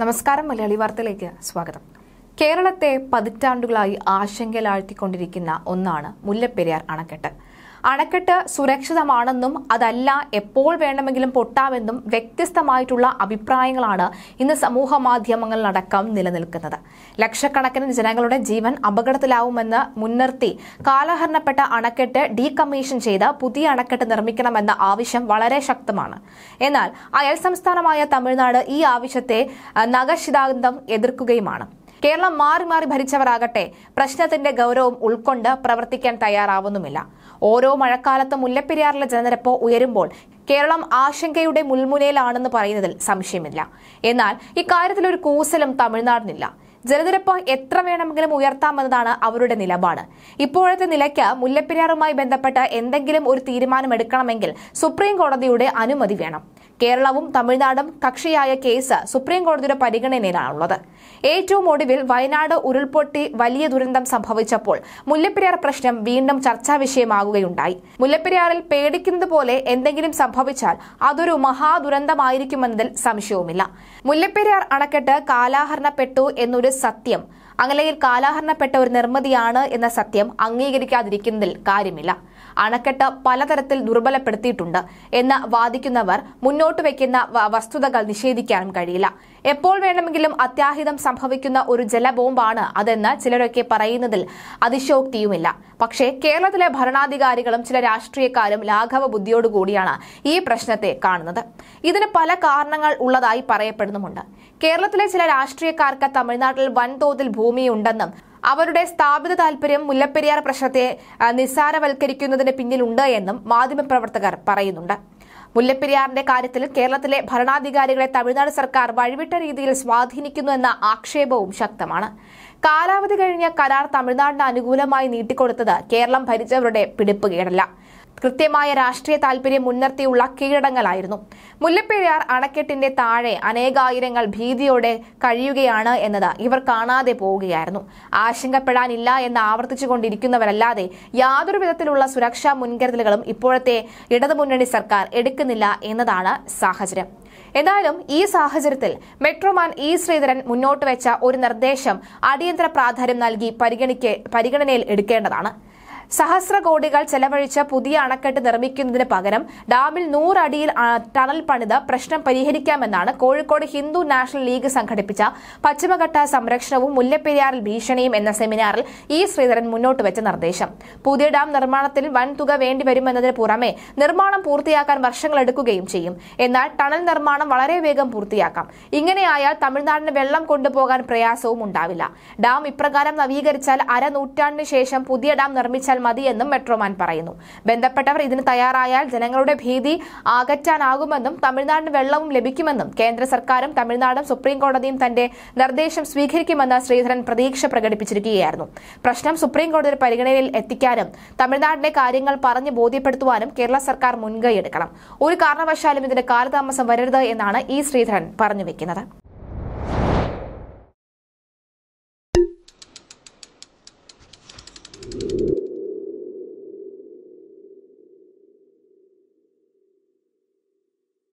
നമസ്കാരം മലയാളി വാർത്തയിലേക്ക് സ്വാഗതം കേരളത്തെ പതിറ്റാണ്ടുകളായി ആശങ്കയിലാഴ്ത്തിക്കൊണ്ടിരിക്കുന്ന ഒന്നാണ് മുല്ലപ്പെരിയാർ അണക്കെട്ട് അണക്കെട്ട് സുരക്ഷിതമാണെന്നും അതല്ല എപ്പോൾ വേണമെങ്കിലും പൊട്ടാമെന്നും വ്യത്യസ്തമായിട്ടുള്ള അഭിപ്രായങ്ങളാണ് ഇന്ന് സമൂഹ മാധ്യമങ്ങളിലടക്കം നിലനിൽക്കുന്നത് ലക്ഷക്കണക്കിന് ജനങ്ങളുടെ ജീവൻ അപകടത്തിലാവുമെന്ന് മുൻനിർത്തി കാലഹരണപ്പെട്ട അണക്കെട്ട് ഡീകമ്മീഷൻ ചെയ്ത് പുതിയ അണക്കെട്ട് നിർമ്മിക്കണമെന്ന ആവശ്യം വളരെ ശക്തമാണ് എന്നാൽ അയൽ സംസ്ഥാനമായ തമിഴ്നാട് ഈ ആവശ്യത്തെ നഗശിതാന്തം എതിർക്കുകയുമാണ് കേരളം മാറി മാറി ഭരിച്ചവരാകട്ടെ പ്രശ്നത്തിന്റെ ഗൗരവം ഉൾക്കൊണ്ട് പ്രവർത്തിക്കാൻ തയ്യാറാവുന്നുമില്ല ഓരോ മഴക്കാലത്തും മുല്ലപ്പെരിയാറിലെ ജനനിരപ്പ് ഉയരുമ്പോൾ കേരളം ആശങ്കയുടെ മുൾമുനയിലാണെന്ന് പറയുന്നതിൽ സംശയമില്ല എന്നാൽ ഇക്കാര്യത്തിൽ ഒരു കൂസലും തമിഴ്നാടിനില്ല ജലനിരപ്പ് എത്ര വേണമെങ്കിലും ഉയർത്താമെന്നതാണ് അവരുടെ നിലപാട് ഇപ്പോഴത്തെ നിലയ്ക്ക് മുല്ലപ്പെരിയാറുമായി ബന്ധപ്പെട്ട് എന്തെങ്കിലും ഒരു തീരുമാനമെടുക്കണമെങ്കിൽ സുപ്രീം കോടതിയുടെ അനുമതി വേണം കേരളവും തമിഴ്നാടും കക്ഷിയായ കേസ് സുപ്രീം കോടതിയുടെ പരിഗണനയിലാണുള്ളത് ഏറ്റവും ഒടുവിൽ വയനാട് ഉരുൾപൊട്ടി വലിയ ദുരന്തം സംഭവിച്ചപ്പോൾ മുല്ലപ്പെരിയാർ പ്രശ്നം വീണ്ടും ചർച്ചാ വിഷയമാകുകയുണ്ടായി മുല്ലപ്പെരിയാറിൽ പേടിക്കുന്നതുപോലെ എന്തെങ്കിലും സംഭവിച്ചാൽ അതൊരു മഹാദുരന്തമായിരിക്കുമെന്നതിൽ സംശയവുമില്ല മുല്ലപ്പെരിയാർ അണക്കെട്ട് കാലാഹരണപ്പെട്ടു എന്നൊരു സത്യം അങ്ങനെയിൽ കാലാഹരണപ്പെട്ട ഒരു നിർമ്മിതിയാണ് എന്ന സത്യം അംഗീകരിക്കാതിരിക്കുന്നതിൽ കാര്യമില്ല അണക്കെട്ട് പലതരത്തിൽ ദുർബലപ്പെടുത്തിയിട്ടുണ്ട് എന്ന് വാദിക്കുന്നവർ മുന്നോട്ട് വയ്ക്കുന്ന വസ്തുതകൾ നിഷേധിക്കാനും കഴിയില്ല എപ്പോൾ വേണമെങ്കിലും അത്യാഹിതം സംഭവിക്കുന്ന ഒരു ജലബോംബാണ് അതെന്ന് ചിലരൊക്കെ പറയുന്നതിൽ അതിശോക്തിയുമില്ല പക്ഷേ കേരളത്തിലെ ഭരണാധികാരികളും ചില രാഷ്ട്രീയക്കാരും ലാഘവ ബുദ്ധിയോടുകൂടിയാണ് ഈ പ്രശ്നത്തെ കാണുന്നത് ഇതിന് പല കാരണങ്ങൾ ഉള്ളതായി പറയപ്പെടുന്നുമുണ്ട് കേരളത്തിലെ ചില രാഷ്ട്രീയക്കാർക്ക് തമിഴ്നാട്ടിൽ വൻതോതിൽ ഭൂമിയുണ്ടെന്നും അവരുടെ സ്ഥാപിത താല്പര്യം മുല്ലപ്പെരിയാർ പ്രശ്നത്തെ നിസ്സാരവൽക്കരിക്കുന്നതിന് പിന്നിലുണ്ട് എന്നും മാധ്യമപ്രവർത്തകർ പറയുന്നുണ്ട് മുല്ലപ്പെരിയാറിന്റെ കാര്യത്തിൽ കേരളത്തിലെ ഭരണാധികാരികളെ തമിഴ്നാട് സർക്കാർ വഴിവിട്ട രീതിയിൽ സ്വാധീനിക്കുന്നു എന്ന ആക്ഷേപവും ശക്തമാണ് കാലാവധി കഴിഞ്ഞ കരാർ തമിഴ്നാടിന് അനുകൂലമായി നീട്ടിക്കൊടുത്തത് കേരളം ഭരിച്ചവരുടെ പിടിപ്പുകേടല്ല കൃത്യമായ രാഷ്ട്രീയ താൽപര്യം മുൻനിർത്തിയുള്ള കീഴടങ്ങളായിരുന്നു മുല്ലപ്പെരിയാർ അണക്കെട്ടിന്റെ താഴെ അനേകായിരങ്ങൾ ഭീതിയോടെ കഴിയുകയാണ് എന്നത് ഇവർ കാണാതെ പോവുകയായിരുന്നു ആശങ്കപ്പെടാനില്ല എന്ന് ആവർത്തിച്ചുകൊണ്ടിരിക്കുന്നവരല്ലാതെ യാതൊരു വിധത്തിലുള്ള സുരക്ഷാ മുൻകരുതലുകളും ഇപ്പോഴത്തെ ഇടതുമുന്നണി സർക്കാർ എടുക്കുന്നില്ല എന്നതാണ് സാഹചര്യം എന്നാലും ഈ സാഹചര്യത്തിൽ മെട്രോമാൻ ഇ ശ്രീധരൻ മുന്നോട്ട് വെച്ച ഒരു നിർദ്ദേശം അടിയന്തര പ്രാധാന്യം നൽകി പരിഗണിക്കെ പരിഗണനയിൽ എടുക്കേണ്ടതാണ് സഹസ്ര കോടികൾ ചെലവഴിച്ച് പുതിയ അണക്കെട്ട് നിർമ്മിക്കുന്നതിന് പകരം ഡാമിൽ നൂറടിയിൽ ടണൽ പണിത പ്രശ്നം പരിഹരിക്കാമെന്നാണ് കോഴിക്കോട് ഹിന്ദു നാഷണൽ ലീഗ് സംഘടിപ്പിച്ച പശ്ചിമഘട്ട സംരക്ഷണവും മുല്ലപ്പെരിയാറിൽ ഭീഷണിയും എന്ന സെമിനാറിൽ ഇ ശ്രീധരൻ മുന്നോട്ട് വെച്ച നിർദ്ദേശം പുതിയ ഡാം നിർമ്മാണത്തിൽ വൻതുക വേണ്ടിവരുമെന്നതിന് പുറമെ നിർമ്മാണം പൂർത്തിയാക്കാൻ വർഷങ്ങളെടുക്കുകയും ചെയ്യും എന്നാൽ ടണൽ നിർമ്മാണം വളരെ വേഗം പൂർത്തിയാക്കാം ഇങ്ങനെയായാൽ തമിഴ്നാടിന് വെള്ളം കൊണ്ടുപോകാൻ പ്രയാസവും ഉണ്ടാവില്ല ഡാം ഇപ്രകാരം നവീകരിച്ചാൽ അരനൂറ്റാണ്ടിന് ശേഷം പുതിയ ഡാം നിർമ്മിച്ചാൽ ചെയ്താൽ മതിയെന്നും മെട്രോമാൻ പറയുന്നു ബന്ധപ്പെട്ടവർ ഇതിന് തയ്യാറായാൽ ജനങ്ങളുടെ ഭീതി ആകറ്റാനാകുമെന്നും തമിഴ്നാടിന് വെള്ളവും ലഭിക്കുമെന്നും കേന്ദ്ര സർക്കാരും തമിഴ്നാടും സുപ്രീം കോടതിയും തന്റെ നിർദ്ദേശം സ്വീകരിക്കുമെന്ന് ശ്രീധരൻ പ്രതീക്ഷ പ്രകടിപ്പിച്ചിരിക്കുകയായിരുന്നു പ്രശ്നം സുപ്രീം കോടതിയുടെ പരിഗണനയിൽ എത്തിക്കാനും തമിഴ്നാടിന്റെ കാര്യങ്ങൾ പറഞ്ഞ് ബോധ്യപ്പെടുത്തുവാനും കേരള സർക്കാർ മുൻകൈയെടുക്കണം ഒരു കാരണവശാലും ഇതിന്റെ കാലതാമസം വരരുത് എന്നാണ് ഇ ശ്രീധരൻ പറഞ്ഞു വെക്കുന്നത്